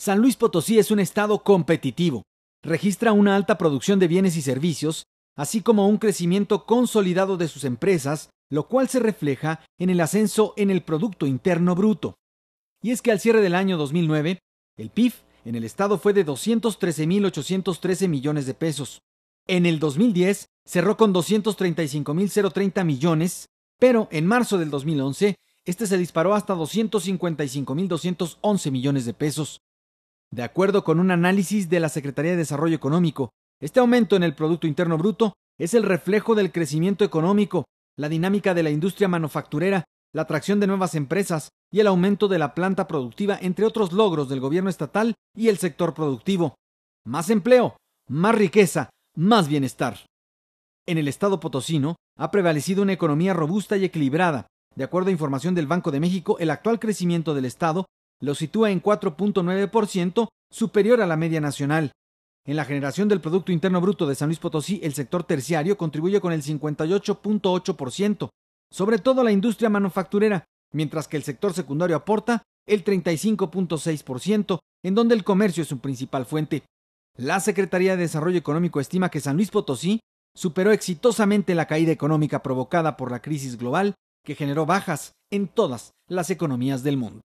San Luis Potosí es un estado competitivo. Registra una alta producción de bienes y servicios, así como un crecimiento consolidado de sus empresas, lo cual se refleja en el ascenso en el Producto Interno Bruto. Y es que al cierre del año 2009, el PIB en el estado fue de 213.813 millones de pesos. En el 2010 cerró con 235.030 millones, pero en marzo del 2011 este se disparó hasta 255.211 millones de pesos. De acuerdo con un análisis de la Secretaría de Desarrollo Económico, este aumento en el Producto Interno Bruto es el reflejo del crecimiento económico, la dinámica de la industria manufacturera, la atracción de nuevas empresas y el aumento de la planta productiva, entre otros logros del gobierno estatal y el sector productivo. Más empleo, más riqueza, más bienestar. En el estado potosino ha prevalecido una economía robusta y equilibrada. De acuerdo a información del Banco de México, el actual crecimiento del estado lo sitúa en 4.9%, superior a la media nacional. En la generación del Producto Interno Bruto de San Luis Potosí, el sector terciario contribuye con el 58.8%, sobre todo la industria manufacturera, mientras que el sector secundario aporta el 35.6%, en donde el comercio es su principal fuente. La Secretaría de Desarrollo Económico estima que San Luis Potosí superó exitosamente la caída económica provocada por la crisis global, que generó bajas en todas las economías del mundo.